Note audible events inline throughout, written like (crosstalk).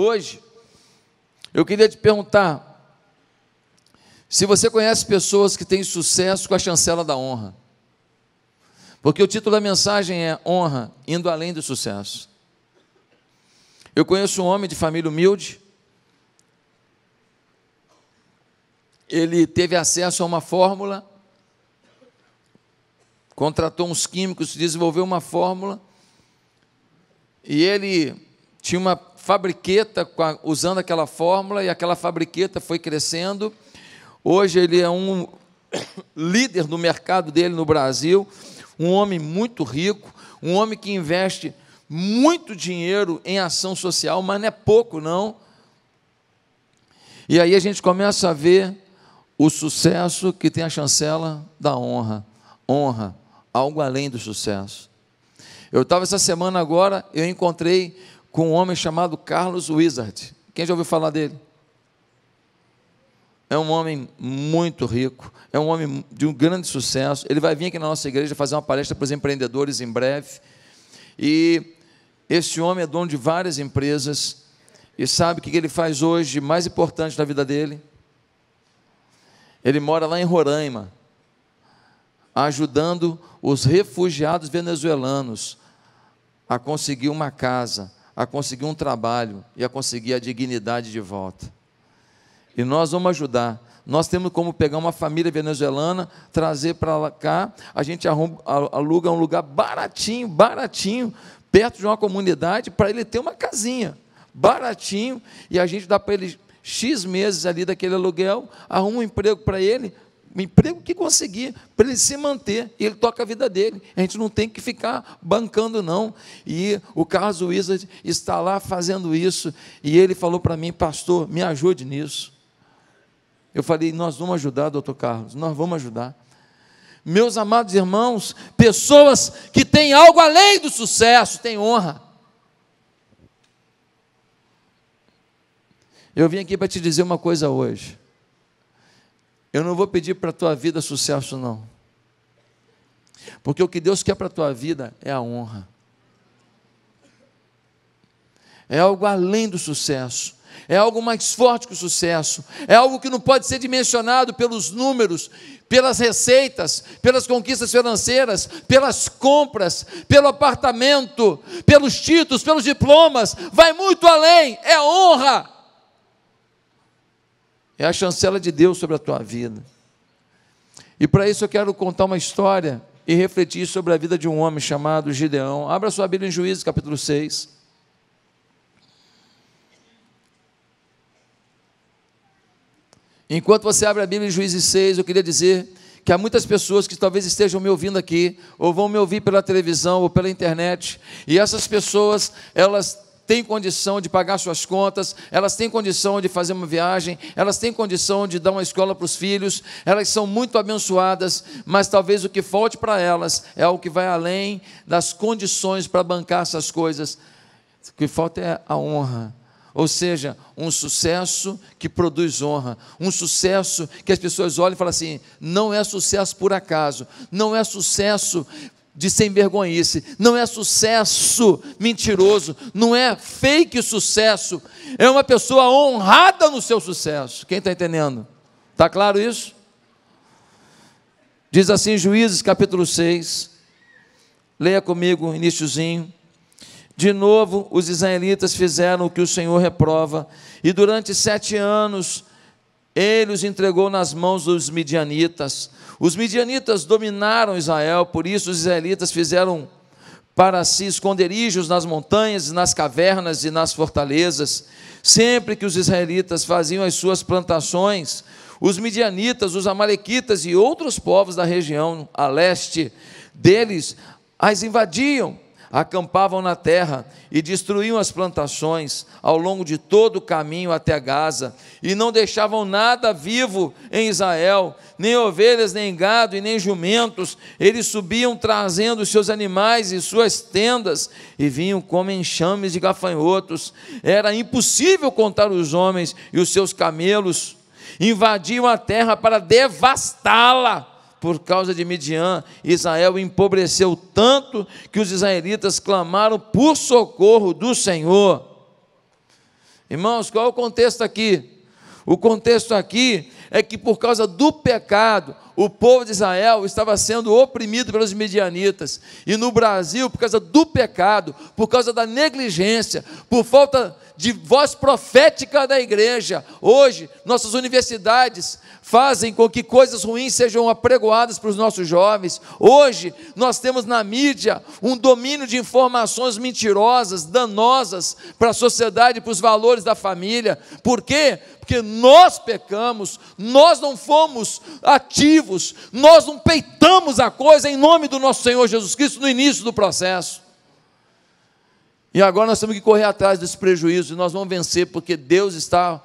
hoje, eu queria te perguntar: se você conhece pessoas que têm sucesso com a chancela da honra, porque o título da mensagem é Honra indo além do sucesso. Eu conheço um homem de família humilde. Ele teve acesso a uma fórmula, contratou uns químicos, desenvolveu uma fórmula, e ele tinha uma fabriqueta usando aquela fórmula e aquela fabriqueta foi crescendo. Hoje ele é um (coughs) líder no mercado dele no Brasil, um homem muito rico, um homem que investe muito dinheiro em ação social, mas não é pouco não. E aí a gente começa a ver o sucesso que tem a chancela da honra. Honra, algo além do sucesso. Eu estava essa semana agora, eu encontrei com um homem chamado Carlos Wizard. Quem já ouviu falar dele? É um homem muito rico, é um homem de um grande sucesso. Ele vai vir aqui na nossa igreja fazer uma palestra para os empreendedores em breve. E esse homem é dono de várias empresas e sabe o que ele faz hoje mais importante da vida dele? Ele mora lá em Roraima, ajudando os refugiados venezuelanos a conseguir uma casa a conseguir um trabalho e a conseguir a dignidade de volta. E nós vamos ajudar. Nós temos como pegar uma família venezuelana, trazer para cá, a gente arruma, aluga um lugar baratinho, baratinho, perto de uma comunidade, para ele ter uma casinha, baratinho, e a gente dá para ele X meses ali daquele aluguel, arruma um emprego para ele, o emprego que conseguir para ele se manter e ele toca a vida dele. A gente não tem que ficar bancando, não. E o Carlos Wizard está lá fazendo isso. E ele falou para mim, pastor, me ajude nisso. Eu falei, nós vamos ajudar, doutor Carlos, nós vamos ajudar. Meus amados irmãos, pessoas que têm algo além do sucesso, têm honra. Eu vim aqui para te dizer uma coisa hoje. Eu não vou pedir para a tua vida sucesso, não. Porque o que Deus quer para a tua vida é a honra. É algo além do sucesso. É algo mais forte que o sucesso. É algo que não pode ser dimensionado pelos números, pelas receitas, pelas conquistas financeiras, pelas compras, pelo apartamento, pelos títulos, pelos diplomas. Vai muito além. É honra. É a chancela de Deus sobre a tua vida. E para isso eu quero contar uma história e refletir sobre a vida de um homem chamado Gideão. Abra sua Bíblia em Juízes, capítulo 6. Enquanto você abre a Bíblia em Juízes 6, eu queria dizer que há muitas pessoas que talvez estejam me ouvindo aqui, ou vão me ouvir pela televisão ou pela internet, e essas pessoas, elas têm condição de pagar suas contas, elas têm condição de fazer uma viagem, elas têm condição de dar uma escola para os filhos, elas são muito abençoadas, mas talvez o que falte para elas é o que vai além das condições para bancar essas coisas. O que falta é a honra. Ou seja, um sucesso que produz honra, um sucesso que as pessoas olham e falam assim: não é sucesso por acaso, não é sucesso de sem vergonhice, não é sucesso mentiroso, não é fake sucesso, é uma pessoa honrada no seu sucesso. Quem está entendendo? Está claro isso? Diz assim Juízes capítulo 6, leia comigo, iníciozinho. De novo, os israelitas fizeram o que o Senhor reprova, e durante sete anos ele os entregou nas mãos dos midianitas. Os midianitas dominaram Israel, por isso os israelitas fizeram para si esconderijos nas montanhas, nas cavernas e nas fortalezas. Sempre que os israelitas faziam as suas plantações, os midianitas, os amalequitas e outros povos da região a leste deles as invadiam acampavam na terra e destruíam as plantações ao longo de todo o caminho até Gaza, e não deixavam nada vivo em Israel, nem ovelhas, nem gado e nem jumentos. Eles subiam trazendo seus animais e suas tendas e vinham como enxames de gafanhotos. Era impossível contar os homens e os seus camelos. Invadiam a terra para devastá-la por causa de Midian, Israel empobreceu tanto que os israelitas clamaram por socorro do Senhor. Irmãos, qual é o contexto aqui? O contexto aqui é que por causa do pecado, o povo de Israel estava sendo oprimido pelos midianitas. E no Brasil, por causa do pecado, por causa da negligência, por falta de voz profética da igreja. Hoje, nossas universidades fazem com que coisas ruins sejam apregoadas para os nossos jovens. Hoje, nós temos na mídia um domínio de informações mentirosas, danosas para a sociedade, para os valores da família. Por quê? Porque nós pecamos, nós não fomos ativos, nós não peitamos a coisa em nome do nosso Senhor Jesus Cristo no início do processo. E agora nós temos que correr atrás desse prejuízo e nós vamos vencer, porque Deus está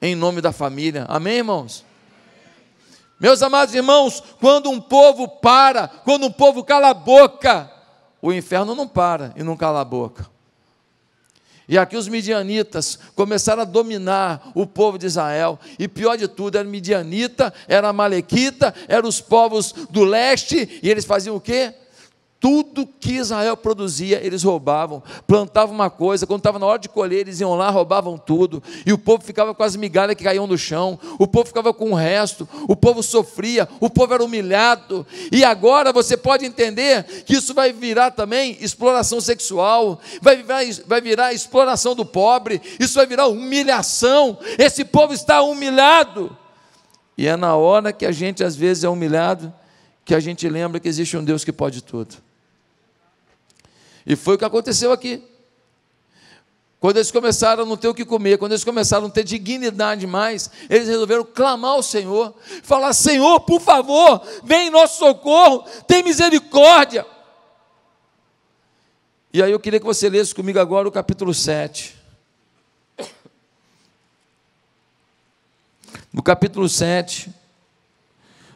em nome da família. Amém, irmãos? Meus amados irmãos, quando um povo para, quando um povo cala a boca, o inferno não para e não cala a boca. E aqui os midianitas começaram a dominar o povo de Israel. E pior de tudo, era midianita, era malequita, eram os povos do leste, e eles faziam o quê? Tudo que Israel produzia, eles roubavam. Plantavam uma coisa, quando estava na hora de colher, eles iam lá, roubavam tudo. E o povo ficava com as migalhas que caíam no chão. O povo ficava com o resto. O povo sofria. O povo era humilhado. E agora você pode entender que isso vai virar também exploração sexual. Vai virar, vai virar exploração do pobre. Isso vai virar humilhação. Esse povo está humilhado. E é na hora que a gente, às vezes, é humilhado que a gente lembra que existe um Deus que pode tudo. E foi o que aconteceu aqui. Quando eles começaram a não ter o que comer, quando eles começaram a não ter dignidade mais, eles resolveram clamar ao Senhor, falar: Senhor, por favor, vem em nosso socorro, tem misericórdia. E aí eu queria que você lesse comigo agora o capítulo 7. No capítulo 7,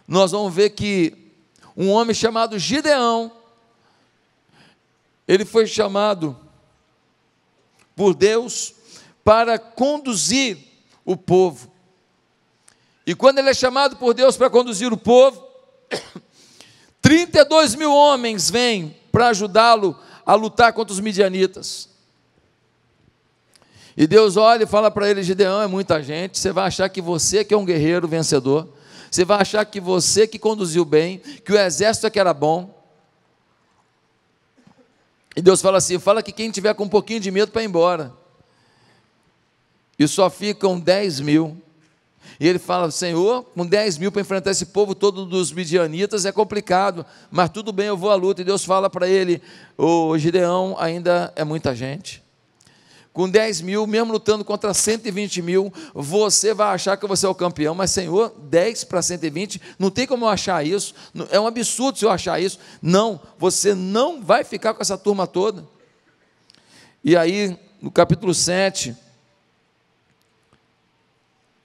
nós vamos ver que um homem chamado Gideão, ele foi chamado por Deus para conduzir o povo. E quando ele é chamado por Deus para conduzir o povo, 32 (coughs) mil homens vêm para ajudá-lo a lutar contra os midianitas. E Deus olha e fala para ele: Gideão, é muita gente, você vai achar que você que é um guerreiro vencedor, você vai achar que você que conduziu bem, que o exército é que era bom, e Deus fala assim: fala que quem tiver com um pouquinho de medo para ir embora. E só ficam 10 mil. E ele fala: Senhor, com 10 mil para enfrentar esse povo todo dos midianitas é complicado, mas tudo bem, eu vou à luta. E Deus fala para ele: O Gideão ainda é muita gente com 10 mil, mesmo lutando contra 120 mil, você vai achar que você é o campeão, mas Senhor, 10 para 120, não tem como eu achar isso, é um absurdo se eu achar isso. Não, você não vai ficar com essa turma toda. E aí, no capítulo 7,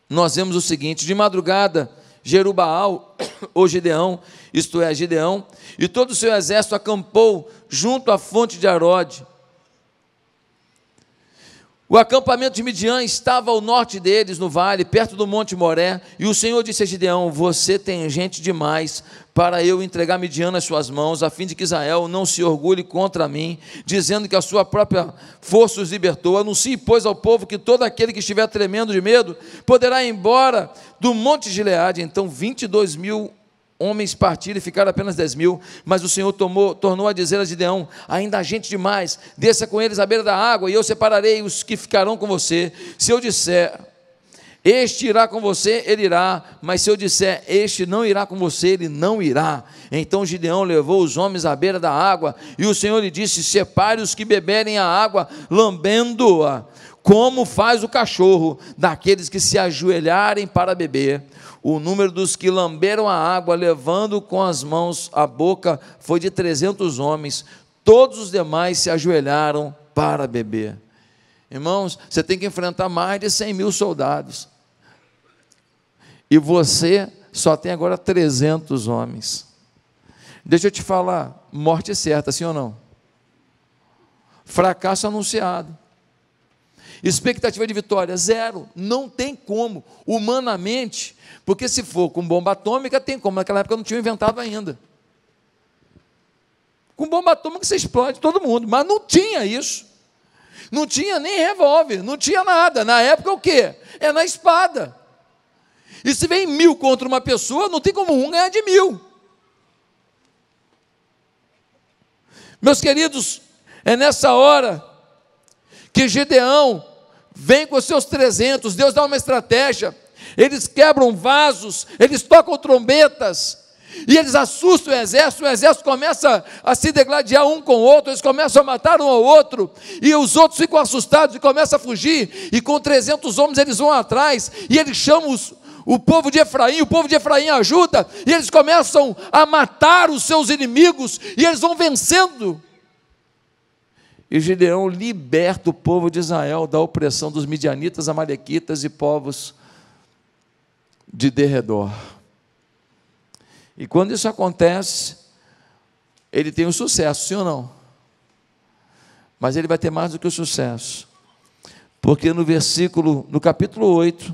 nós vemos o seguinte: de madrugada, Jerubaal, (coughs) ou Gideão, isto é, Gideão, e todo o seu exército acampou junto à fonte de Arode o acampamento de Midian estava ao norte deles, no vale, perto do Monte Moré, e o Senhor disse a Gideão: Você tem gente demais para eu entregar Midian nas suas mãos, a fim de que Israel não se orgulhe contra mim, dizendo que a sua própria força os libertou. Anuncie, pois, ao povo que todo aquele que estiver tremendo de medo poderá ir embora do Monte Gileade. Então, 22 mil homens partiram e ficaram apenas dez mil, mas o Senhor tomou, tornou a dizer a Gideão, ainda há gente demais, desça com eles à beira da água, e eu separarei os que ficarão com você, se eu disser, este irá com você, ele irá, mas se eu disser, este não irá com você, ele não irá. Então Gideão levou os homens à beira da água, e o Senhor lhe disse, separe os que beberem a água, lambendo-a, como faz o cachorro daqueles que se ajoelharem para beber. O número dos que lamberam a água, levando com as mãos a boca, foi de 300 homens. Todos os demais se ajoelharam para beber. Irmãos, você tem que enfrentar mais de 100 mil soldados. E você só tem agora 300 homens. Deixa eu te falar, morte certa, sim ou não? Fracasso anunciado. Expectativa de vitória, zero. Não tem como, humanamente, porque se for com bomba atômica, tem como. Naquela época não tinha inventado ainda. Com bomba atômica você explode todo mundo, mas não tinha isso. Não tinha nem revólver, não tinha nada. Na época o quê? É na espada. E se vem mil contra uma pessoa, não tem como um ganhar de mil. Meus queridos, é nessa hora que Gedeão vem com os seus 300, Deus dá uma estratégia. Eles quebram vasos, eles tocam trombetas, e eles assustam o exército, o exército começa a se degladiar um com o outro, eles começam a matar um ao outro, e os outros ficam assustados e começam a fugir, e com 300 homens eles vão atrás, e eles chamam os, o povo de Efraim, o povo de Efraim ajuda, e eles começam a matar os seus inimigos, e eles vão vencendo, e Gideão liberta o povo de Israel da opressão dos midianitas, amalequitas e povos de derredor. E quando isso acontece, ele tem o um sucesso, sim ou não? Mas ele vai ter mais do que o um sucesso. Porque no versículo, no capítulo 8,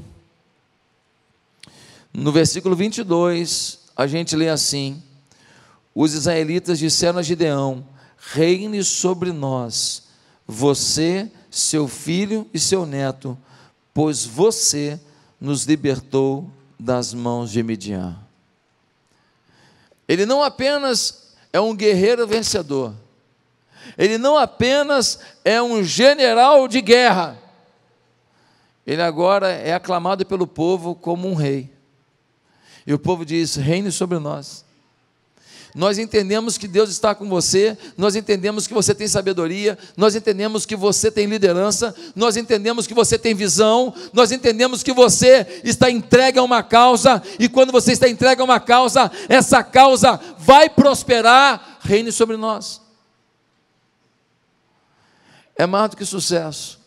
no versículo 22, a gente lê assim: Os israelitas disseram a Gideão: reine sobre nós, você, seu filho e seu neto, pois você nos libertou das mãos de Midian. Ele não apenas é um guerreiro vencedor, ele não apenas é um general de guerra, ele agora é aclamado pelo povo como um rei. E o povo diz: reine sobre nós nós entendemos que Deus está com você, nós entendemos que você tem sabedoria, nós entendemos que você tem liderança, nós entendemos que você tem visão, nós entendemos que você está entregue a uma causa, e quando você está entregue a uma causa, essa causa vai prosperar, reine sobre nós. É mais do que sucesso,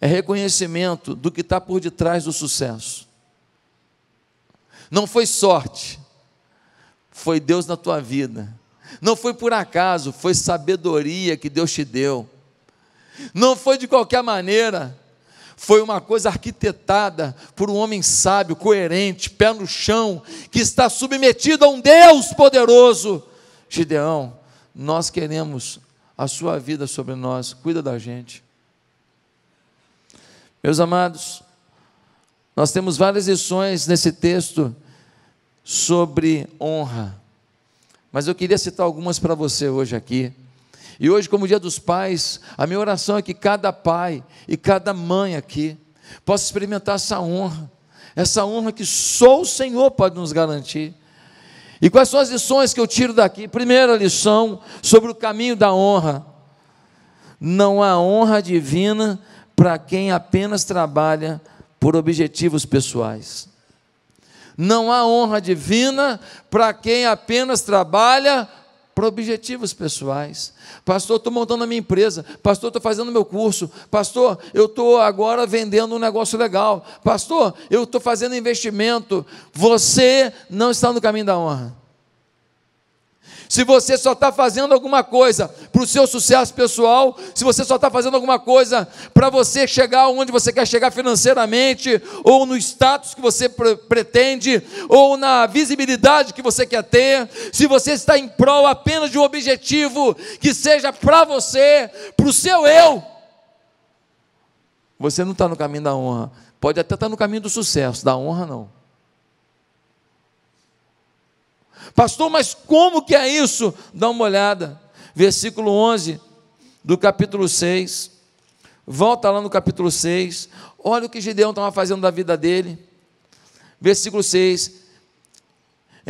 é reconhecimento do que está por detrás do sucesso. Não foi sorte foi Deus na tua vida. Não foi por acaso, foi sabedoria que Deus te deu. Não foi de qualquer maneira, foi uma coisa arquitetada por um homem sábio, coerente, pé no chão, que está submetido a um Deus poderoso. Gideão, nós queremos a sua vida sobre nós, cuida da gente. Meus amados, nós temos várias lições nesse texto sobre honra. Mas eu queria citar algumas para você hoje aqui. E hoje, como dia dos pais, a minha oração é que cada pai e cada mãe aqui possa experimentar essa honra, essa honra que só o Senhor pode nos garantir. E quais são as lições que eu tiro daqui? Primeira lição sobre o caminho da honra. Não há honra divina para quem apenas trabalha por objetivos pessoais. Não há honra divina para quem apenas trabalha para objetivos pessoais. Pastor, estou montando a minha empresa. Pastor, estou fazendo meu curso. Pastor, eu estou agora vendendo um negócio legal. Pastor, eu estou fazendo investimento. Você não está no caminho da honra se você só está fazendo alguma coisa para o seu sucesso pessoal, se você só está fazendo alguma coisa para você chegar onde você quer chegar financeiramente, ou no status que você pretende, ou na visibilidade que você quer ter, se você está em prol apenas de um objetivo que seja para você, para o seu eu, você não está no caminho da honra. Pode até estar tá no caminho do sucesso, da honra não. Pastor, mas como que é isso? Dá uma olhada. Versículo 11 do capítulo 6. Volta lá no capítulo 6. Olha o que Gideão estava fazendo da vida dele. Versículo 6.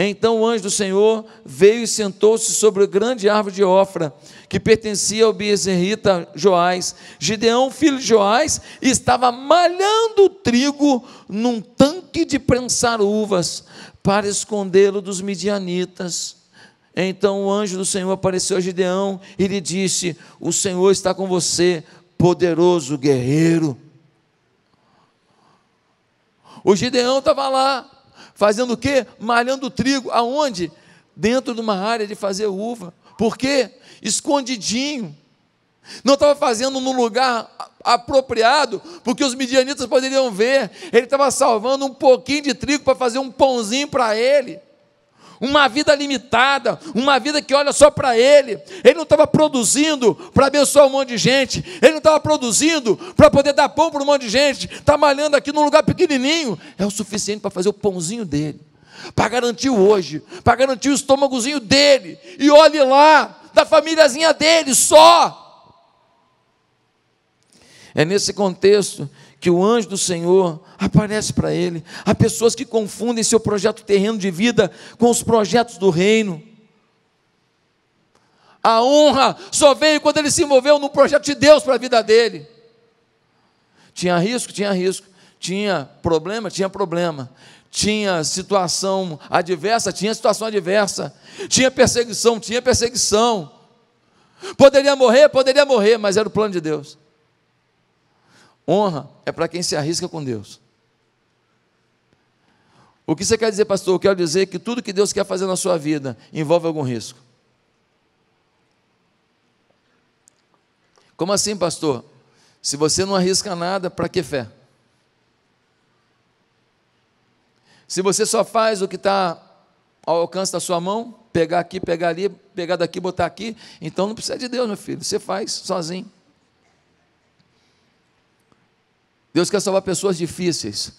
Então o anjo do Senhor veio e sentou-se sobre a grande árvore de Ofra, que pertencia ao Bezerrita Joás. Gideão, filho de Joás, estava malhando trigo num tanque de prensar uvas para escondê-lo dos midianitas. Então o anjo do Senhor apareceu a Gideão e lhe disse: O Senhor está com você, poderoso guerreiro. O Gideão estava lá, fazendo o quê? Malhando trigo. Aonde? Dentro de uma área de fazer uva. Por quê? Escondidinho não estava fazendo num lugar apropriado, porque os midianitas poderiam ver. Ele estava salvando um pouquinho de trigo para fazer um pãozinho para ele. Uma vida limitada, uma vida que olha só para ele. Ele não estava produzindo para abençoar um monte de gente. Ele não estava produzindo para poder dar pão para um monte de gente. Está malhando aqui num lugar pequenininho. É o suficiente para fazer o pãozinho dele. Para garantir o hoje. Para garantir o estômagozinho dele. E olhe lá, da famíliazinha dele só é nesse contexto que o anjo do Senhor aparece para ele. Há pessoas que confundem seu projeto terreno de vida com os projetos do reino. A honra só veio quando ele se envolveu no projeto de Deus para a vida dele. Tinha risco, tinha risco. Tinha problema, tinha problema. Tinha situação adversa, tinha situação adversa. Tinha perseguição, tinha perseguição. Poderia morrer, poderia morrer, mas era o plano de Deus. Honra é para quem se arrisca com Deus. O que você quer dizer, pastor? Eu quero dizer que tudo que Deus quer fazer na sua vida envolve algum risco. Como assim, pastor? Se você não arrisca nada, para que fé? Se você só faz o que está ao alcance da sua mão, pegar aqui, pegar ali, pegar daqui, botar aqui, então não precisa de Deus, meu filho. Você faz sozinho. Deus quer salvar pessoas difíceis.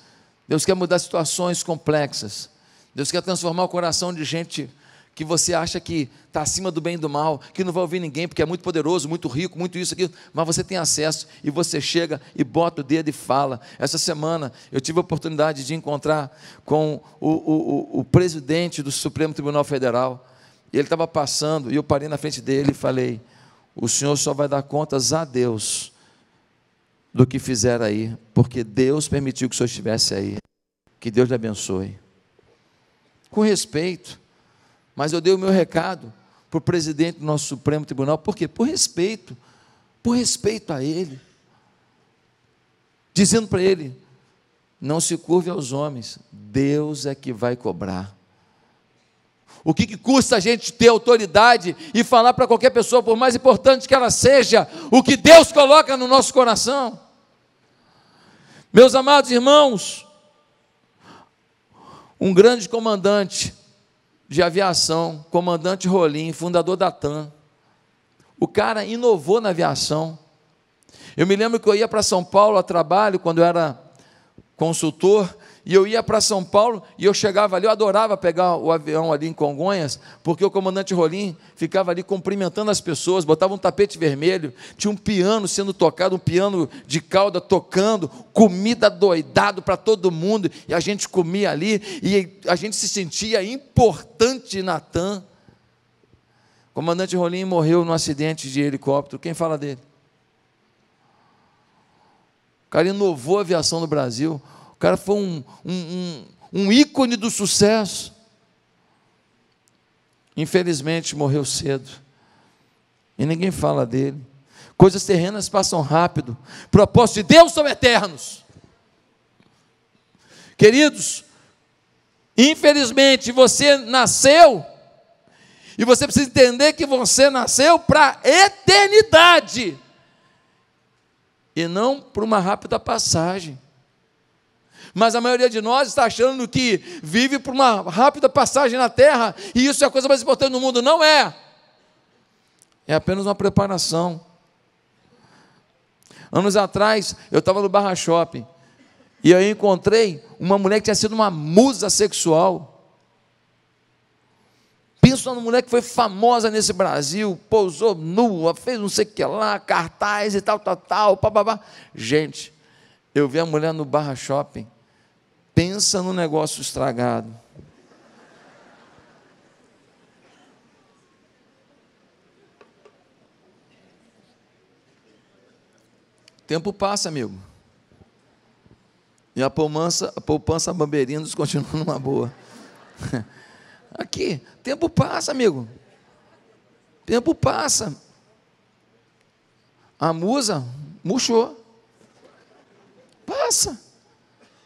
Deus quer mudar situações complexas. Deus quer transformar o coração de gente que você acha que está acima do bem e do mal, que não vai ouvir ninguém porque é muito poderoso, muito rico, muito isso, aquilo, mas você tem acesso e você chega e bota o dedo e fala. Essa semana eu tive a oportunidade de encontrar com o, o, o, o presidente do Supremo Tribunal Federal, e ele estava passando, e eu parei na frente dele e falei: O senhor só vai dar contas a Deus do que fizer aí, porque Deus permitiu que o senhor estivesse aí. Que Deus lhe abençoe. Com respeito, mas eu dei o meu recado para o presidente do nosso Supremo Tribunal, por quê? Por respeito, por respeito a ele, dizendo para ele: não se curve aos homens, Deus é que vai cobrar. O que, que custa a gente ter autoridade e falar para qualquer pessoa, por mais importante que ela seja, o que Deus coloca no nosso coração? Meus amados irmãos, um grande comandante de aviação, comandante Rolim, fundador da TAM, o cara inovou na aviação. Eu me lembro que eu ia para São Paulo a trabalho, quando eu era consultor, e eu ia para São Paulo e eu chegava ali, eu adorava pegar o avião ali em Congonhas, porque o comandante Rolim ficava ali cumprimentando as pessoas, botava um tapete vermelho, tinha um piano sendo tocado, um piano de cauda tocando, comida doidado para todo mundo, e a gente comia ali e a gente se sentia importante Natan. O comandante Rolim morreu num acidente de helicóptero. Quem fala dele? O cara inovou a aviação no Brasil cara foi um, um, um, um ícone do sucesso. Infelizmente morreu cedo. E ninguém fala dele. Coisas terrenas passam rápido. Propósitos de Deus são eternos. Queridos, infelizmente você nasceu e você precisa entender que você nasceu para a eternidade e não para uma rápida passagem. Mas a maioria de nós está achando que vive por uma rápida passagem na terra e isso é a coisa mais importante do mundo. Não é. É apenas uma preparação. Anos atrás, eu estava no Barra Shopping e aí encontrei uma mulher que tinha sido uma musa sexual. Pensa numa mulher que foi famosa nesse Brasil, pousou nua, fez não sei o que lá, cartaz e tal, tal, tal, papabá. Gente, eu vi a mulher no Barra Shopping Pensa no negócio estragado. Tempo passa, amigo. E a poupança, a poupança bamberinos continua numa boa. (laughs) Aqui, tempo passa, amigo. Tempo passa. A musa murchou. Passa.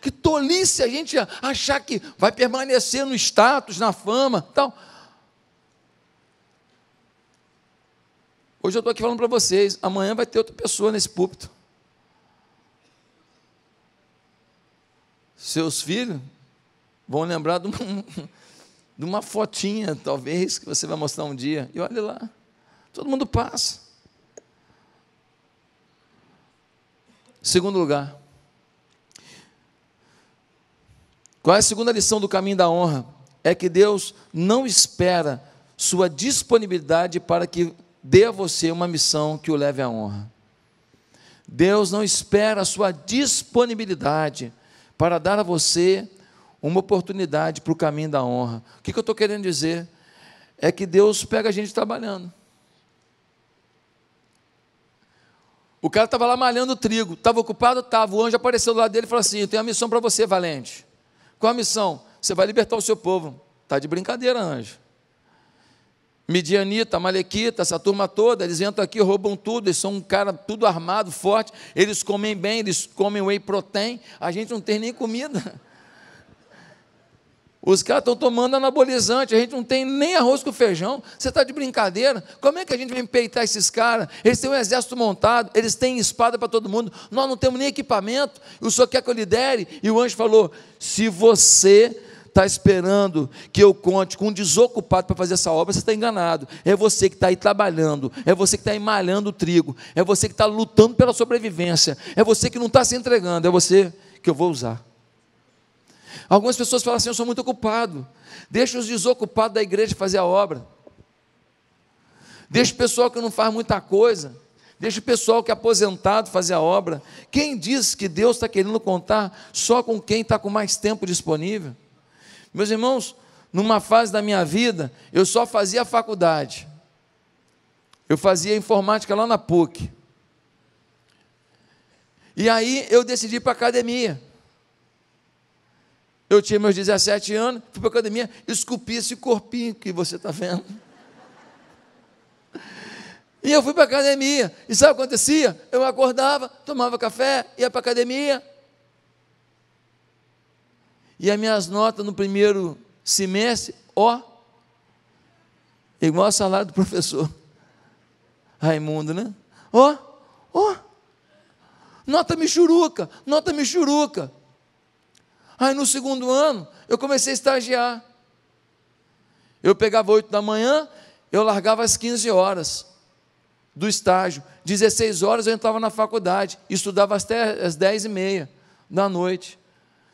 Que tolice a gente achar que vai permanecer no status, na fama, tal. Hoje eu estou aqui falando para vocês, amanhã vai ter outra pessoa nesse púlpito. Seus filhos vão lembrar de uma, (laughs) de uma fotinha, talvez, que você vai mostrar um dia. E olha lá, todo mundo passa. Segundo lugar, Qual é a segunda lição do caminho da honra? É que Deus não espera sua disponibilidade para que dê a você uma missão que o leve à honra. Deus não espera a sua disponibilidade para dar a você uma oportunidade para o caminho da honra. O que eu estou querendo dizer? É que Deus pega a gente trabalhando. O cara estava lá malhando o trigo, estava ocupado, estava. O anjo apareceu do lado dele e falou assim: Eu tenho uma missão para você, valente. Qual a missão? Você vai libertar o seu povo. Está de brincadeira, anjo. Midianita, Malequita, essa turma toda, eles entram aqui, roubam tudo, eles são um cara tudo armado, forte, eles comem bem, eles comem whey protein, a gente não tem nem comida. Os caras estão tomando anabolizante, a gente não tem nem arroz com feijão. Você está de brincadeira? Como é que a gente vem peitar esses caras? Eles têm um exército montado, eles têm espada para todo mundo, nós não temos nem equipamento. O senhor quer que eu lidere? E o anjo falou: se você está esperando que eu conte com um desocupado para fazer essa obra, você está enganado. É você que está aí trabalhando, é você que está aí malhando o trigo, é você que está lutando pela sobrevivência, é você que não está se entregando, é você que eu vou usar. Algumas pessoas falam assim: eu sou muito ocupado. Deixa os desocupados da igreja fazer a obra. Deixa o pessoal que não faz muita coisa. Deixa o pessoal que é aposentado fazer a obra. Quem diz que Deus está querendo contar só com quem está com mais tempo disponível? Meus irmãos, numa fase da minha vida, eu só fazia faculdade. Eu fazia informática lá na PUC. E aí eu decidi ir para a academia. Eu tinha meus 17 anos, fui para a academia, esculpi esse corpinho que você está vendo. E eu fui para a academia. E sabe o que acontecia? Eu acordava, tomava café, ia para a academia. E as minhas notas no primeiro semestre, ó, igual ao salário do professor. Raimundo, né? Ó, ó, nota churuca, nota churuca. Aí no segundo ano, eu comecei a estagiar. Eu pegava 8 da manhã, eu largava às 15 horas do estágio. 16 horas eu entrava na faculdade, estudava até às 10 e meia da noite.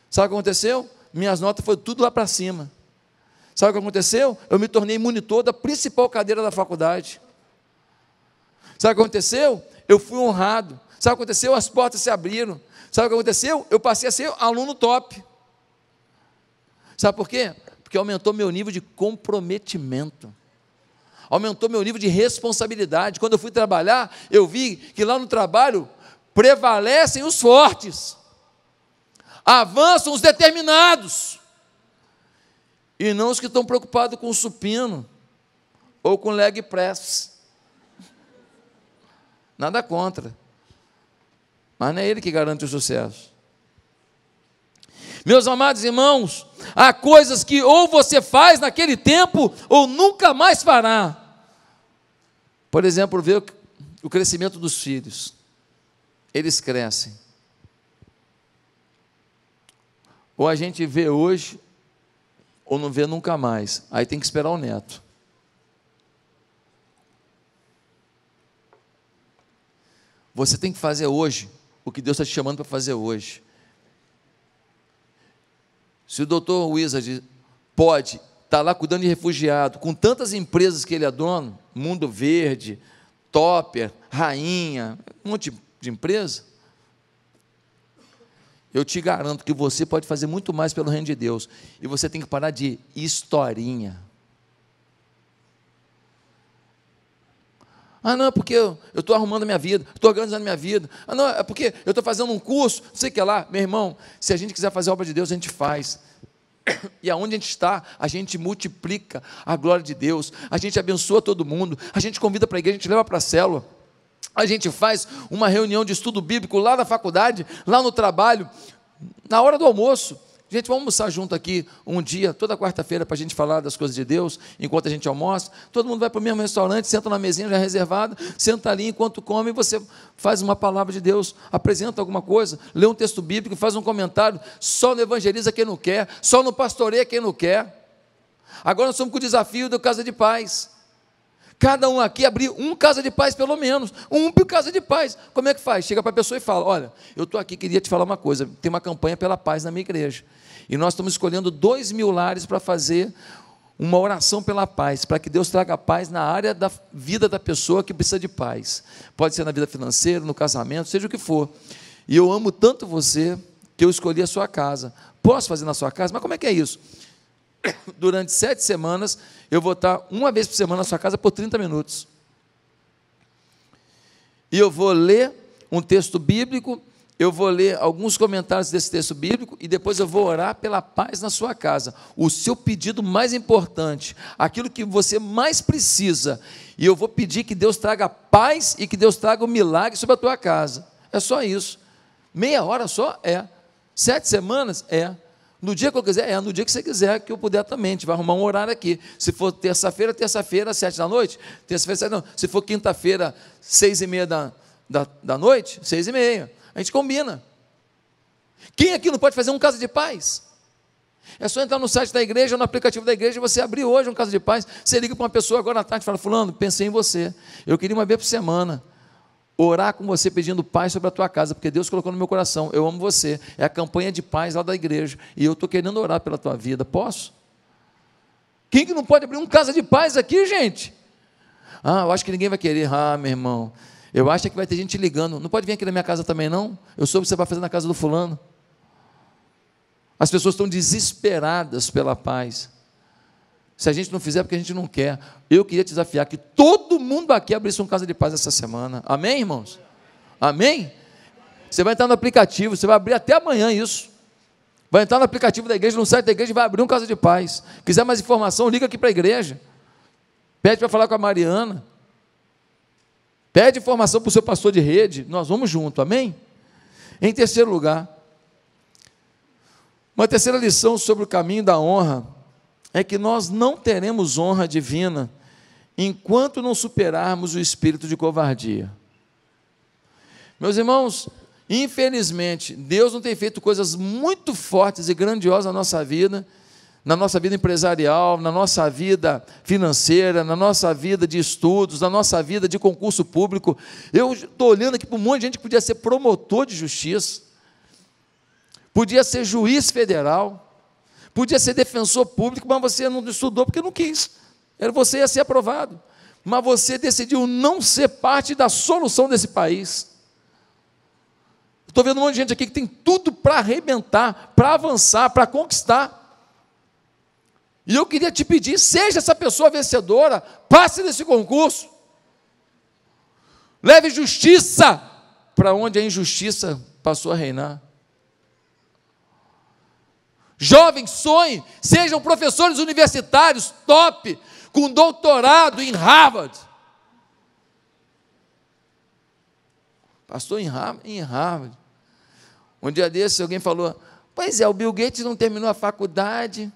Sabe o que aconteceu? Minhas notas foram tudo lá para cima. Sabe o que aconteceu? Eu me tornei monitor da principal cadeira da faculdade. Sabe o que aconteceu? Eu fui honrado. Sabe o que aconteceu? As portas se abriram. Sabe o que aconteceu? Eu passei a ser aluno top. Sabe por quê? Porque aumentou meu nível de comprometimento. Aumentou meu nível de responsabilidade. Quando eu fui trabalhar, eu vi que lá no trabalho prevalecem os fortes, avançam os determinados, e não os que estão preocupados com o supino ou com leg press. Nada contra. Mas não é ele que garante o sucesso. Meus amados irmãos, há coisas que ou você faz naquele tempo ou nunca mais fará. Por exemplo, ver o crescimento dos filhos. Eles crescem. Ou a gente vê hoje, ou não vê nunca mais. Aí tem que esperar o neto. Você tem que fazer hoje o que Deus está te chamando para fazer hoje. Se o doutor Wizard pode estar tá lá cuidando de refugiado, com tantas empresas que ele é dono, Mundo Verde, Topper, Rainha, um monte de empresa, eu te garanto que você pode fazer muito mais pelo reino de Deus. E você tem que parar de historinha. Ah, não, é porque eu estou arrumando a minha vida, estou organizando a minha vida. Ah, não, é porque eu estou fazendo um curso, não sei o que lá. Meu irmão, se a gente quiser fazer a obra de Deus, a gente faz. (coughs) E aonde a gente está, a gente multiplica a glória de Deus, a gente abençoa todo mundo, a gente convida para a igreja, a gente leva para a célula, a gente faz uma reunião de estudo bíblico lá na faculdade, lá no trabalho, na hora do almoço. Gente, vamos almoçar junto aqui um dia, toda quarta-feira, para a gente falar das coisas de Deus, enquanto a gente almoça. Todo mundo vai para o mesmo restaurante, senta na mesinha já é reservada, senta ali enquanto come, você faz uma palavra de Deus, apresenta alguma coisa, lê um texto bíblico, faz um comentário. Só não evangeliza quem não quer, só não pastoreia quem não quer. Agora nós estamos com o desafio do Casa de Paz. Cada um aqui abrir um casa de paz, pelo menos. Um casa de paz. Como é que faz? Chega para a pessoa e fala: Olha, eu estou aqui, queria te falar uma coisa. Tem uma campanha pela paz na minha igreja. E nós estamos escolhendo dois mil lares para fazer uma oração pela paz, para que Deus traga paz na área da vida da pessoa que precisa de paz. Pode ser na vida financeira, no casamento, seja o que for. E eu amo tanto você que eu escolhi a sua casa. Posso fazer na sua casa? Mas como é que é isso? (coughs) durante sete semanas, eu vou estar uma vez por semana na sua casa por 30 minutos. E eu vou ler um texto bíblico, eu vou ler alguns comentários desse texto bíblico e depois eu vou orar pela paz na sua casa. O seu pedido mais importante, aquilo que você mais precisa. E eu vou pedir que Deus traga paz e que Deus traga o um milagre sobre a tua casa. É só isso. Meia hora só? É. Sete semanas? É. No dia que eu quiser, é, no dia que você quiser, que eu puder também. A gente vai arrumar um horário aqui. Se for terça-feira, terça-feira, sete da noite. Terça-feira, sete da noite. Se for quinta-feira, seis e meia da, da, da noite, seis e meia. A gente combina. Quem aqui não pode fazer um casa de paz? É só entrar no site da igreja, no aplicativo da igreja, e você abrir hoje um caso de paz, você liga para uma pessoa agora à tarde e fala, fulano, pensei em você, eu queria uma vez por semana, orar com você pedindo paz sobre a tua casa, porque Deus colocou no meu coração, eu amo você. É a campanha de paz lá da igreja, e eu estou querendo orar pela tua vida. Posso? Quem que não pode abrir um casa de paz aqui, gente? Ah, eu acho que ninguém vai querer. Ah, meu irmão, eu acho que vai ter gente ligando. Não pode vir aqui na minha casa também, não? Eu soube que você vai fazer na casa do fulano. As pessoas estão desesperadas pela paz. Se a gente não fizer, é porque a gente não quer. Eu queria te desafiar que todo mundo aqui abrisse um Casa de Paz essa semana. Amém, irmãos? Amém? Você vai entrar no aplicativo, você vai abrir até amanhã isso. Vai entrar no aplicativo da igreja, no site da igreja, vai abrir um Casa de Paz. Quiser mais informação, liga aqui para a igreja. Pede para falar com a Mariana. Pede informação para o seu pastor de rede. Nós vamos junto, amém? Em terceiro lugar, uma terceira lição sobre o caminho da honra é que nós não teremos honra divina enquanto não superarmos o espírito de covardia. Meus irmãos, infelizmente, Deus não tem feito coisas muito fortes e grandiosas na nossa vida, na nossa vida empresarial, na nossa vida financeira, na nossa vida de estudos, na nossa vida de concurso público. Eu estou olhando aqui para um monte de gente que podia ser promotor de justiça, podia ser juiz federal Podia ser defensor público, mas você não estudou porque não quis. Era você ia ser aprovado. Mas você decidiu não ser parte da solução desse país. Estou vendo um monte de gente aqui que tem tudo para arrebentar, para avançar, para conquistar. E eu queria te pedir, seja essa pessoa vencedora, passe desse concurso. Leve justiça para onde a injustiça passou a reinar. Jovens, sonhem, sejam professores universitários top, com doutorado em Harvard. Pastor em Harvard, em Harvard. Um dia desse alguém falou: Pois é, o Bill Gates não terminou a faculdade.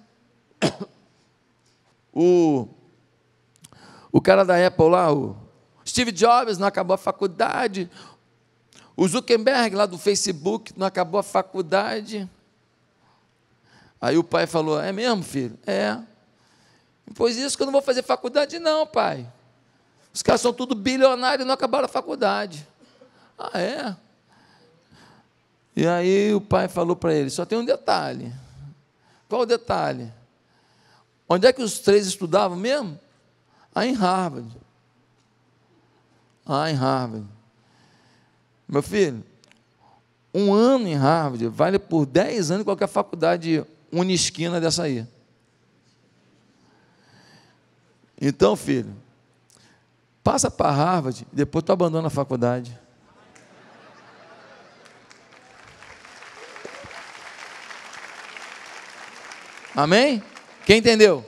(coughs) O, o cara da Apple lá, o Steve Jobs não acabou a faculdade. O Zuckerberg lá do Facebook não acabou a faculdade. Aí o pai falou: É mesmo, filho? É. Pois isso que eu não vou fazer faculdade, não, pai. Os caras são tudo bilionários e não acabaram a faculdade. Ah, é? E aí o pai falou para ele: Só tem um detalhe. Qual o detalhe? Onde é que os três estudavam mesmo? Ah, em Harvard. Ah, em Harvard. Meu filho, um ano em Harvard vale por dez anos em qualquer faculdade unisquina dessa aí. Então, filho, passa para Harvard, depois tu abandona a faculdade. Amém? Quem entendeu?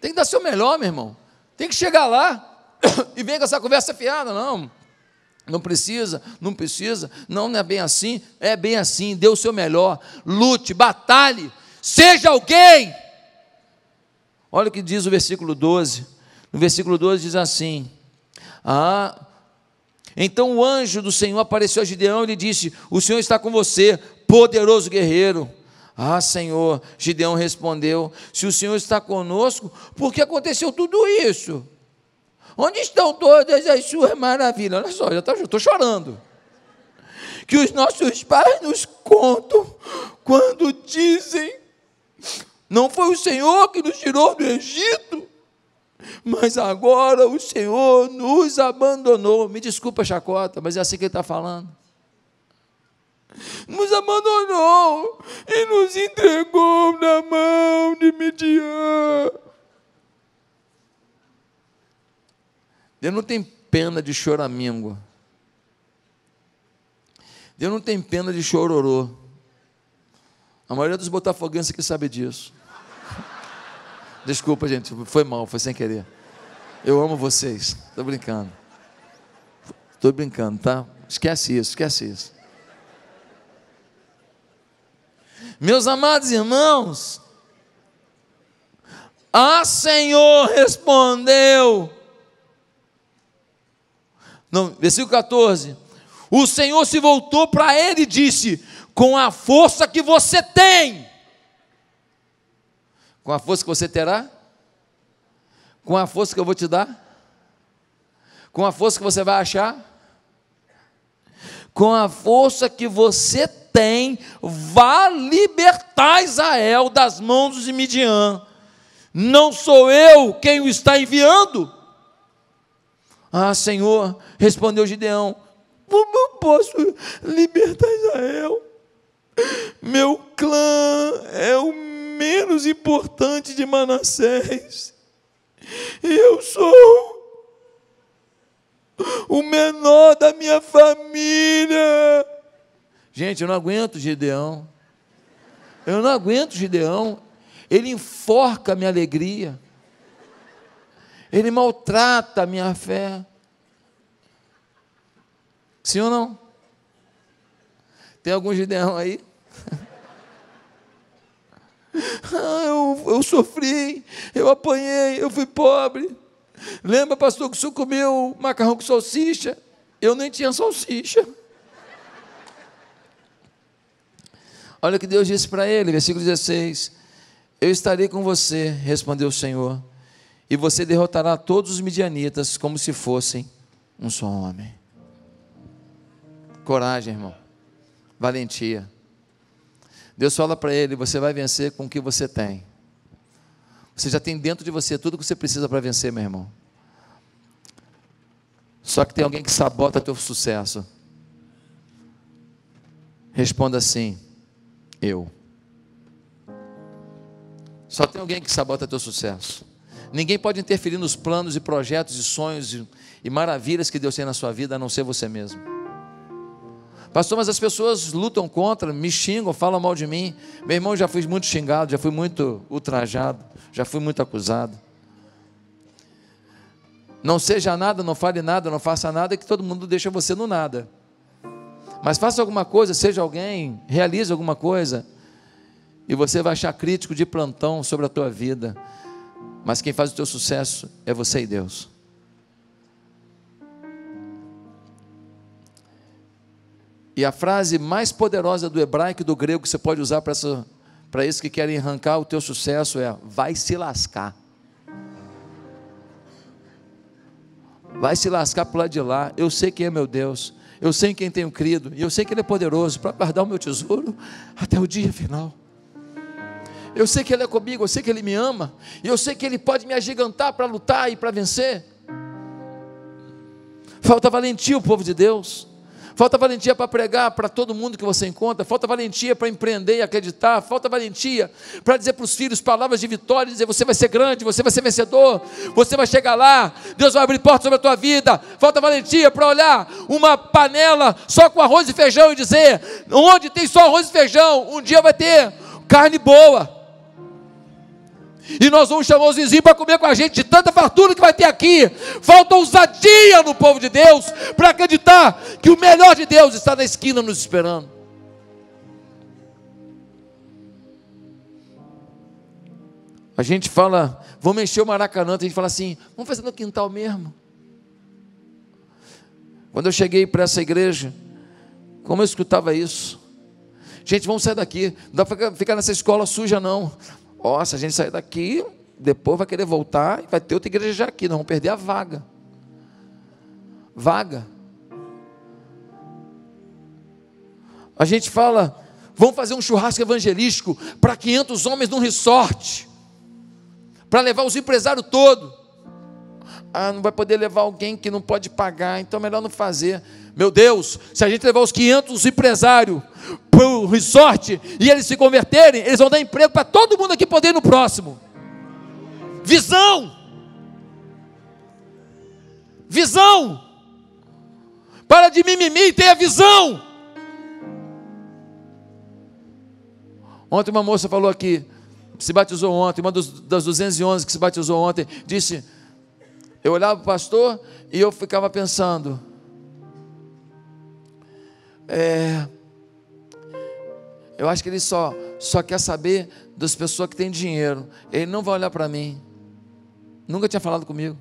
Tem que dar seu melhor, meu irmão. Tem que chegar lá (coughs) e vem com essa conversa fiada, não. Não precisa, não precisa, não, não é bem assim, é bem assim, dê o seu melhor, lute, batalhe, seja alguém. Olha o que diz o versículo 12. No versículo 12 diz assim: Ah, então o anjo do Senhor apareceu a Gideão e lhe disse: O Senhor está com você, poderoso guerreiro. Ah, Senhor, Gideão respondeu: Se o Senhor está conosco, por que aconteceu tudo isso? Onde estão todas as suas maravilhas? Olha só, já tá, estou chorando. Que os nossos pais nos contam quando dizem: Não foi o Senhor que nos tirou do Egito, mas agora o Senhor nos abandonou. Me desculpa, chacota, mas é assim que ele está falando. Nos abandonou e nos entregou na mão de Midian. Deus não tem pena de choramingo. Deus não tem pena de chororô. A maioria dos botafoguenses que sabe disso. (laughs) Desculpa, gente, foi mal, foi sem querer. Eu amo vocês. Estou brincando. Estou brincando, tá? Esquece isso, esquece isso. Meus amados irmãos, a ah, Senhor, respondeu não, versículo 14. O Senhor se voltou para ele e disse: Com a força que você tem, com a força que você terá, com a força que eu vou te dar, com a força que você vai achar, com a força que você tem, vá libertar Israel das mãos de Midian. Não sou eu quem o está enviando. Ah, Senhor, respondeu Gideão, como eu posso libertar Israel? Meu clã é o menos importante de Manassés. Eu sou o menor da minha família. Gente, eu não aguento Gideão. Eu não aguento Gideão. Ele enforca a minha alegria. Ele maltrata a minha fé. Sim ou não? Tem algum gideão aí? (laughs) ah, eu, eu sofri, eu apanhei, eu fui pobre. Lembra, pastor, que o senhor comeu macarrão com salsicha? Eu nem tinha salsicha. Olha o que Deus disse para ele, versículo 16: Eu estarei com você, respondeu o Senhor e você derrotará todos os midianitas como se fossem um só homem. Coragem, irmão. Valentia. Deus fala para ele: você vai vencer com o que você tem. Você já tem dentro de você tudo o que você precisa para vencer, meu irmão. Só que tem alguém que sabota teu sucesso. Responda assim: eu. Só tem alguém que sabota teu sucesso. Ninguém pode interferir nos planos e projetos e sonhos e, e maravilhas que Deus tem na sua vida, a não ser você mesmo. Pastor, mas as pessoas lutam contra, me xingam, falam mal de mim. Meu irmão, já fui muito xingado, já fui muito ultrajado, já fui muito acusado. Não seja nada, não fale nada, não faça nada, que todo mundo deixa você no nada. Mas faça alguma coisa, seja alguém, realize alguma coisa, e você vai achar crítico de plantão sobre a tua vida. Mas quem faz o teu sucesso é você e Deus. E a frase mais poderosa do hebraico e do grego que você pode usar para, essa, para esses que querem arrancar o teu sucesso é: vai se lascar. Vai se lascar para lá lado de lá. Eu sei quem é meu Deus. Eu sei em quem tenho crido. E eu sei que Ele é poderoso para guardar o meu tesouro (laughs) até o dia final. Eu sei que Ele é comigo, eu sei que Ele me ama, e eu sei que Ele pode me agigantar para lutar e para vencer. Falta valentia o povo de Deus. Falta valentia para pregar para todo mundo que você encontra, falta valentia para empreender e acreditar, falta valentia para dizer para os filhos palavras de vitória, dizer você vai ser grande, você vai ser vencedor, você vai chegar lá, Deus vai abrir portas sobre a tua vida. Falta valentia para olhar uma panela só com arroz e feijão e dizer: onde tem só arroz e feijão, um dia vai ter carne boa. E nós vamos chamar os vizinhos para comer com a gente de tanta fartura que vai ter aqui. Falta ousadia no povo de Deus para acreditar que o melhor de Deus está na esquina nos esperando. A gente fala, vamos encher o Maracanã, a gente fala assim, vamos fazer no quintal mesmo. Quando eu cheguei para essa igreja, como eu escutava isso? Gente, vamos sair daqui, não dá para ficar nessa escola suja não ó, oh, se a gente sair daqui, depois vai querer voltar e vai ter outra igreja já aqui, nós vamos perder a vaga. Vaga. A gente fala, vamos fazer um churrasco evangelístico para 500 homens num resort, para levar os empresários todo. Ah, não vai poder levar alguém que não pode pagar, então é melhor não fazer. Meu Deus, se a gente levar os 500 empresários para o resort e eles se converterem, eles vão dar emprego para todo mundo aqui poder ir no próximo. Visão! Visão! Para de mimimi e tenha visão! Ontem uma moça falou aqui, se batizou ontem, uma dos, das 211 que se batizou ontem, disse: Eu olhava para o pastor e eu ficava pensando, é, eu acho que ele só, só quer saber das pessoas que têm dinheiro. Ele não vai olhar para mim. Nunca tinha falado comigo.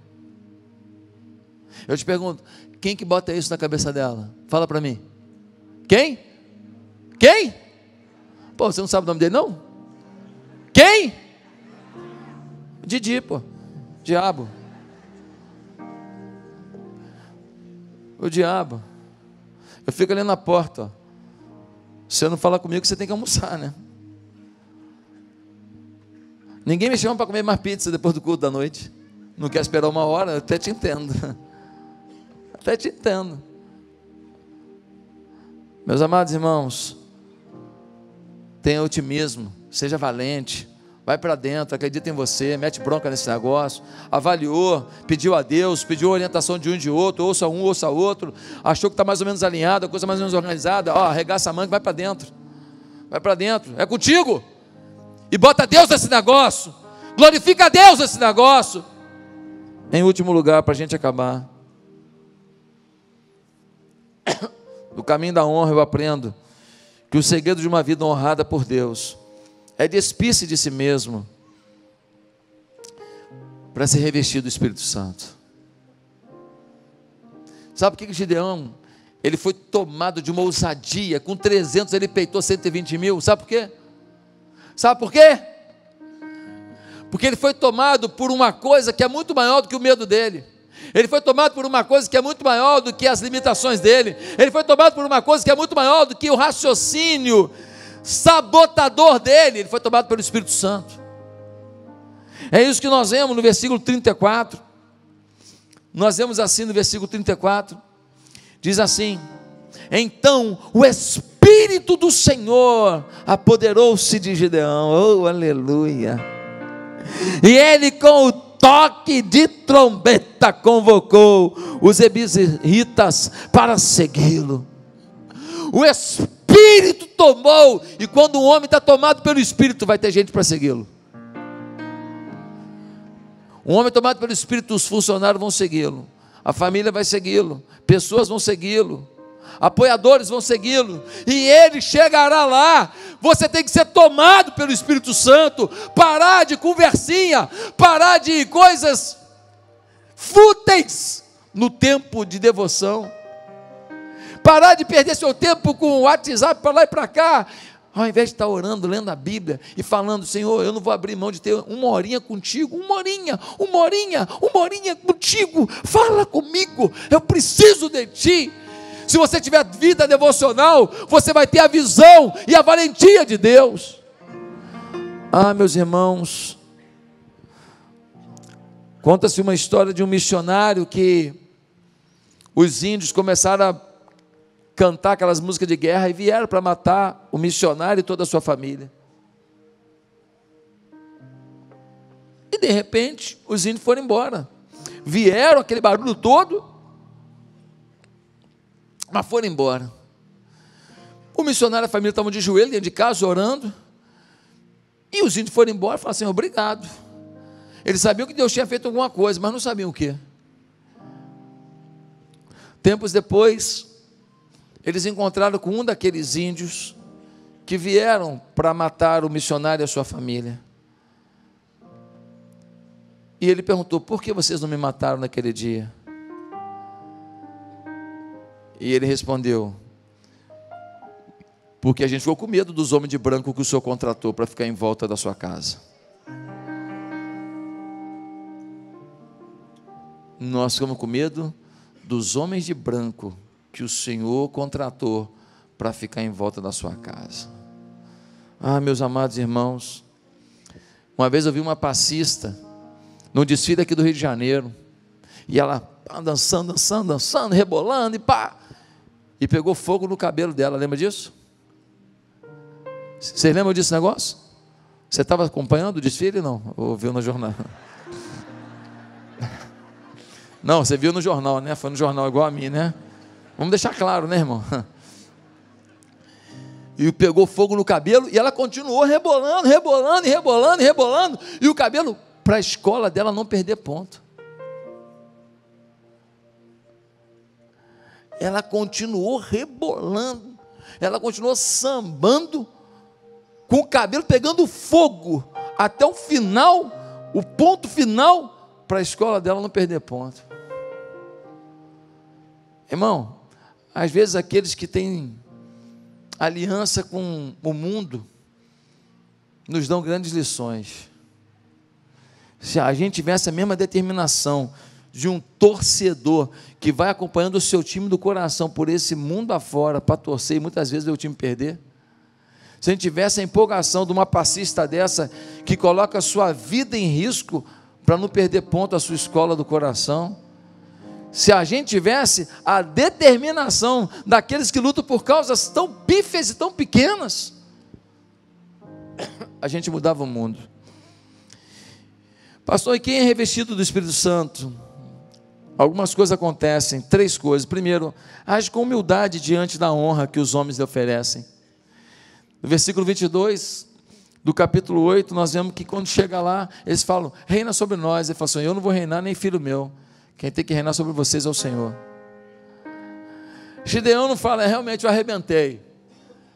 Eu te pergunto, quem que bota isso na cabeça dela? Fala para mim. Quem? Quem? Pô, você não sabe o nome dele não? Quem? Didi, pô. Diabo. O diabo. Eu fico ali na porta, ó. Se Você não falar comigo você tem que almoçar, né? Ninguém me chama para comer mais pizza depois do culto da noite. Não quer esperar uma hora? Eu até te entendo. (laughs) Até te entendo. Meus amados irmãos, tenha otimismo, seja valente vai para dentro, acredita em você, mete bronca nesse negócio, avaliou, pediu a Deus, pediu orientação de um de outro, ouça um, ouça outro, achou que está mais ou menos alinhado, a coisa mais ou menos organizada, ó, arregaça a manga e vai para dentro, vai para dentro, é contigo, e bota Deus nesse negócio, glorifica a Deus nesse negócio, em último lugar, para a gente acabar, do (coughs) caminho da honra eu aprendo que o segredo de uma vida honrada por Deus é despir-se de si mesmo para ser revestido do Espírito Santo. Sabe o que, que Gideão? Ele foi tomado de uma ousadia, com 300 ele peitou 120 mil, sabe por quê? Sabe por quê? Porque ele foi tomado por uma coisa que é muito maior do que o medo dele. Ele foi tomado por uma coisa que é muito maior do que as limitações dele. Ele foi tomado por uma coisa que é muito maior do que o raciocínio sabotador dele, ele foi tomado pelo Espírito Santo. É isso que nós vemos no versículo 34. Nós vemos assim no versículo 34. Diz assim: Então o Espírito do Senhor apoderou-se de Gideão, oh aleluia. E ele com o toque de trombeta convocou os ebisritas para segui-lo. O Espírito Espírito tomou. E quando um homem está tomado pelo Espírito, vai ter gente para segui-lo. Um homem tomado pelo Espírito, os funcionários vão segui-lo. A família vai segui-lo. Pessoas vão segui-lo. Apoiadores vão segui-lo. E ele chegará lá. Você tem que ser tomado pelo Espírito Santo. Parar de conversinha. Parar de coisas fúteis no tempo de devoção parar de perder seu tempo com o WhatsApp para lá e para cá, ao invés de estar tá orando, lendo a Bíblia e falando, Senhor, eu não vou abrir mão de ter uma horinha contigo, uma horinha, uma horinha, uma horinha contigo, fala comigo, eu preciso de ti. Se você tiver vida devocional, você vai ter a visão e a valentia de Deus. Ah, meus irmãos, conta-se uma história de um missionário que os índios começaram a cantar aquelas músicas de guerra e vieram para matar o missionário e toda a sua família. E de repente, os índios foram embora. Vieram aquele barulho todo, mas foram embora. O missionário e a família estavam de joelho dentro de casa orando. E os índios foram embora e falaram assim: obrigado. Eles sabiam que Deus tinha feito alguma coisa, mas não sabiam o que. Tempos depois, eles encontraram com um daqueles índios que vieram para matar o missionário e a sua família. E ele perguntou: por que vocês não me mataram naquele dia? E ele respondeu: porque a gente ficou com medo dos homens de branco que o senhor contratou para ficar em volta da sua casa. Nós ficamos com medo dos homens de branco que o Senhor contratou para ficar em volta da sua casa. Ah, meus amados irmãos, uma vez eu vi uma passista num desfile aqui do Rio de Janeiro, e ela dançando, dançando, dançando, rebolando e pá, e pegou fogo no cabelo dela, lembra disso? Vocês lembram desse negócio? Você estava acompanhando o desfile? Não, ouviu no jornal. (laughs) Não, você viu no jornal, né? Foi no jornal igual a mim, né? Vamos deixar claro, né, irmão? (laughs) E pegou fogo no cabelo e ela continuou rebolando, rebolando, rebolando, rebolando. E o cabelo para a escola dela não perder ponto. Ela continuou rebolando, ela continuou sambando, com o cabelo pegando fogo, até o final, o ponto final, para a escola dela não perder ponto. Irmão, às vezes, aqueles que têm aliança com o mundo nos dão grandes lições. Se a gente tivesse a mesma determinação de um torcedor que vai acompanhando o seu time do coração por esse mundo afora para torcer e muitas vezes ver o time perder, se a gente tivesse a empolgação de uma passista dessa que coloca a sua vida em risco para não perder ponto a sua escola do coração, se a gente tivesse a determinação daqueles que lutam por causas tão pífias e tão pequenas, a gente mudava o mundo. Pastor, e quem é revestido do Espírito Santo? Algumas coisas acontecem, três coisas. Primeiro, age com humildade diante da honra que os homens lhe oferecem. No versículo 22 do capítulo 8, nós vemos que quando chega lá, eles falam: reina sobre nós. Ele fala assim: eu não vou reinar, nem filho meu. Quem tem que reinar sobre vocês é o Senhor. Gideão não fala, realmente eu arrebentei.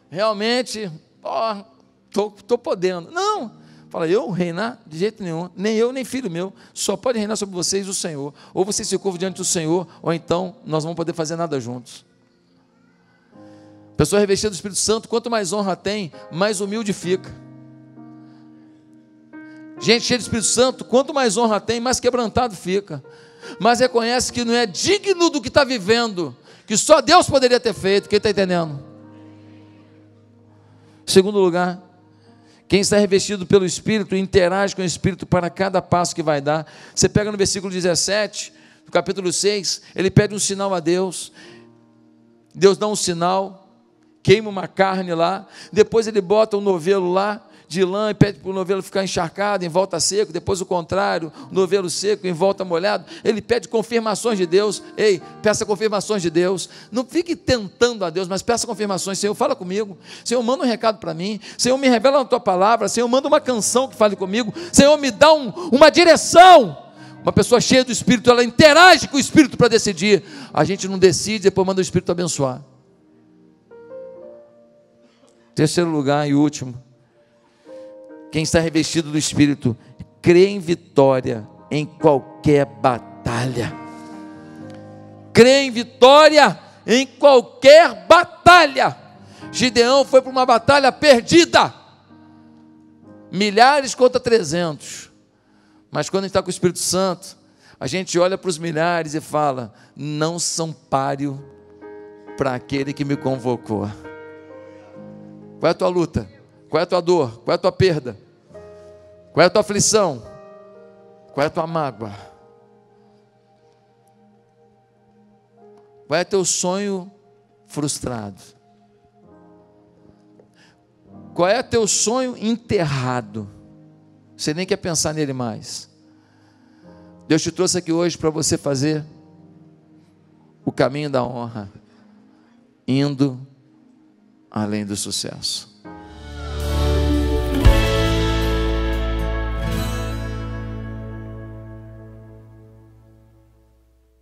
Realmente, ó, tô, tô podendo. Não, fala, eu reinar de jeito nenhum, nem eu, nem filho meu, só pode reinar sobre vocês o Senhor. Ou vocês se curvam diante do Senhor, ou então nós não vamos poder fazer nada juntos. Pessoa revestida do Espírito Santo, quanto mais honra tem, mais humilde fica. Gente cheia do Espírito Santo, quanto mais honra tem, mais quebrantado fica mas reconhece que não é digno do que está vivendo, que só Deus poderia ter feito. Quem está entendendo? Segundo lugar, quem está revestido pelo Espírito interage com o Espírito para cada passo que vai dar. Você pega no versículo 17, do capítulo 6, ele pede um sinal a Deus. Deus dá um sinal, queima uma carne lá, depois ele bota um novelo lá, de lã e pede para o novelo ficar encharcado, em volta seco, depois o contrário, novelo seco, em volta molhado. Ele pede confirmações de Deus. Ei, peça confirmações de Deus. Não fique tentando a Deus, mas peça confirmações. Senhor, fala comigo. Senhor, manda um recado para mim. Senhor, me revela a tua palavra. Senhor, manda uma canção que fale comigo. Senhor, me dá um, uma direção. Uma pessoa cheia do Espírito, ela interage com o Espírito para decidir. A gente não decide, depois manda o Espírito abençoar. Terceiro lugar e último, quem está revestido do Espírito crê em vitória em qualquer batalha. Crê em vitória em qualquer batalha. Gideão foi para uma batalha perdida. Milhares contra 300. Mas quando a gente está com o Espírito Santo, a gente olha para os milhares e fala: não são páreo para aquele que me convocou. Qual é a tua luta? Qual é a tua dor? Qual é a tua perda? Qual é a tua aflição? Qual é a tua mágoa? Qual é teu sonho frustrado? Qual é teu sonho enterrado? Você nem quer pensar nele mais. Deus te trouxe aqui hoje para você fazer o caminho da honra, indo além do sucesso.